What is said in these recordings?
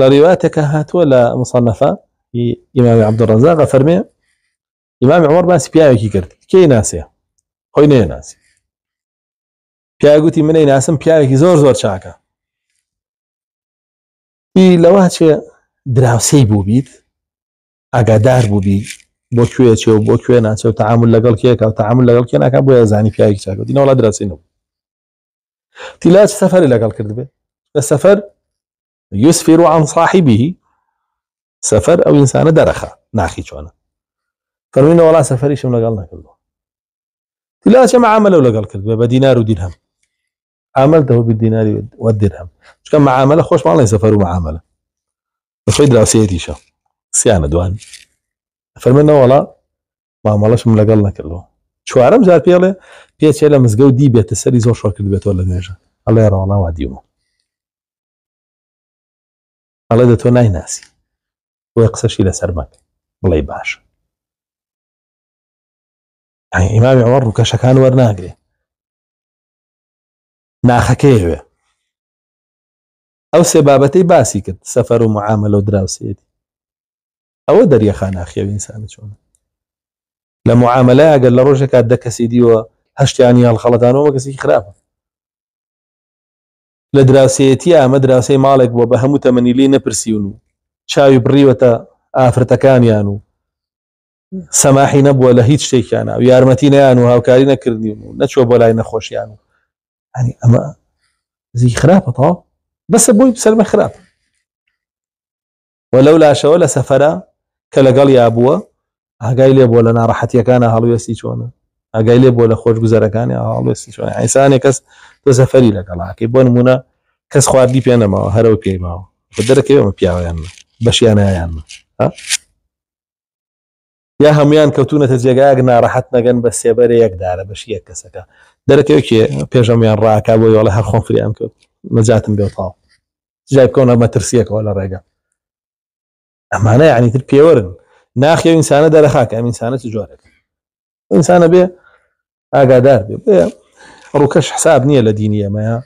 لە ڕێواتێکە هاتووە لە مسەنەفە ئیمامی عبدڕزاقە فەرمێ ئیمامی عمر باسی پیاوێکی کرد کێ ناسێ خۆی نێ ناسی پیاگوتی منەی ناسم پیاوێکی زۆر زۆر چاکە لەوە چێ دراوسی بوو بیت ئاگادار بووبی بۆ کوێ چێ و بۆ کوێ ناچێ و تعامل لەگەڵ کێکە و تعامل لەگەڵ کێناکە بۆ زانی پیاوێکی چاکە دینەوەڵا دراسینەوە تیلاچ سەفەری لەگەڵ کرد بێ لە سەفەر يسفر عن صاحبه سفر او انسان درخه ناخي شوانا فرمينا ولا سفري ايش قالنا كله لا شمع عمله قال كله بدينار ودرهم عملته بالدينار والدرهم مش كان معامله خوش ما الله يسفروا معامله بس في دراسيتي شو سيانه دوان فرمينا ولا معامله شو لقالنا كله عرم جار پێڵێ پێچێ لە مزگە و دی بێتە سەری زۆر شۆکرد بێتەوە لە الله ئەڵێ حالا ده ناي ناسي ناسی و سرمك الله مک بلای باش يعني امام عمر كشكان ورناقري ناخكيه او سبابتي باسي كت سفر ومعامله سيدي او در يا خان اخي انسان شلون لمعامله قال لروجك ادك سيدي وهشت يعني الخلطان وما كسي خرافه لە دراسەتی ئامە دراسەی ماڵێک بووە بە هەموو تەمەنی لێ نەپرسیون و چاوی بڕیوەتە ئافرەتەکانیان و سەماحی نەبووە لە هیچ شتێکیانە و یارمەتی نیان و هاوکاری نەکردی و نەچوە بۆ لای نەخۆشییان و ئەنی ئەمە زی خراپەتەوە بەسە بۆی سەرمە خراپ وەلەو لاشەوە لە سەفەرە کە لەگەڵ یا بووە ئاگای لێ بۆ لە ناڕەحەتیەکانە هەڵوێستی چۆنە ئەگەی لێ بۆ لە خۆش گوزەرەکانی هەڵێستی چۆن ئەسانێ کەس تۆ زەفەری لەگەڵاکەی بۆ نمونە کەس خواردی پێ نەماوە هەرو پێی ماوە دەرەکەومە پیاوەیان بەشیانیان یا هەمویان کەوتونەتە جێگایك ناڕەحەت نەگەن بە سێبەر یەکدارە بەشی یەک کەسەکە دەرەکەوێکێ پێشەمیان ڕاکە بۆ یۆڵە هەر خۆم فریان کرد نەجاتم بێتاڵ جای بکەونە مەترسیەکەەوە لە ڕێگە ئەمانە یعنی تر پێوەرن ناخی ئینسانە دەرەخاکە ئەم ئینسانە چ جۆرەکە ئینسانە بێ ئاگادار بێ بێ ڕووکەش حساب نییە لە دینیەمەیە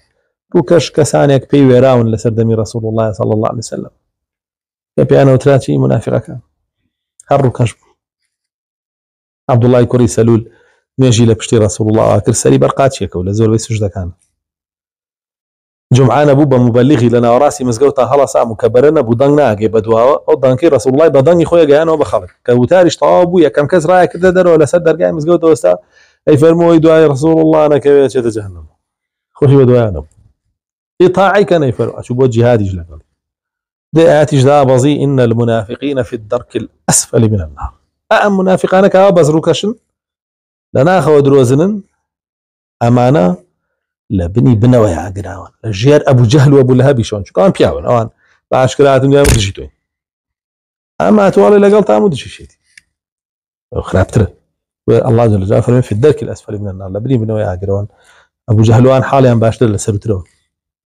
ڕووکەش کسانی که پیوی راون لسردمی رسول الله صلی الله علیه مثلم لە پیانەوە تراچی منافقەکان هەر ڕووکەش بوو عبدوڵای عبدالله کوری سلول لە لپشتی رسول الله آکر کرد سەری که و لە زۆربەی سوشدەکان جمعان ابو بمبلغی لنا و راسی مزگو تا هەڵا سام و کە بەرە نەبوو دەنگ ناگەی بەدواوە ئەو دانکەی ڕسوڵای بە دەنگی خۆی گەیانەوە بەخەڵک کە وتاریش تەواو بوو یەکەم کەس ڕایە کردە دەرەوە لەسەر دەرگای مزگەوت ئێستا اي فرموا دعاء رسول الله انا كيف شت جهنم خوش بدعاء انا اي طاعي كان يفر شو بو جهاد يجلك دي اتج ذا بزي ان المنافقين في الدرك الاسفل من النار ام انا آه كا بزروكشن لنا خو دروزنن امانه لبني بنوا يا جراون جير ابو جهل وابو لهب شلون شو كان بياون اوان باش كرات دنيا دجيتوين اما توالي لقلت امو دجي شيتي خرابتره الله جل جلاله في الدرك الأسفل من النار لبني من أجرون أبو جهلوان حاليا باشتر لسبترون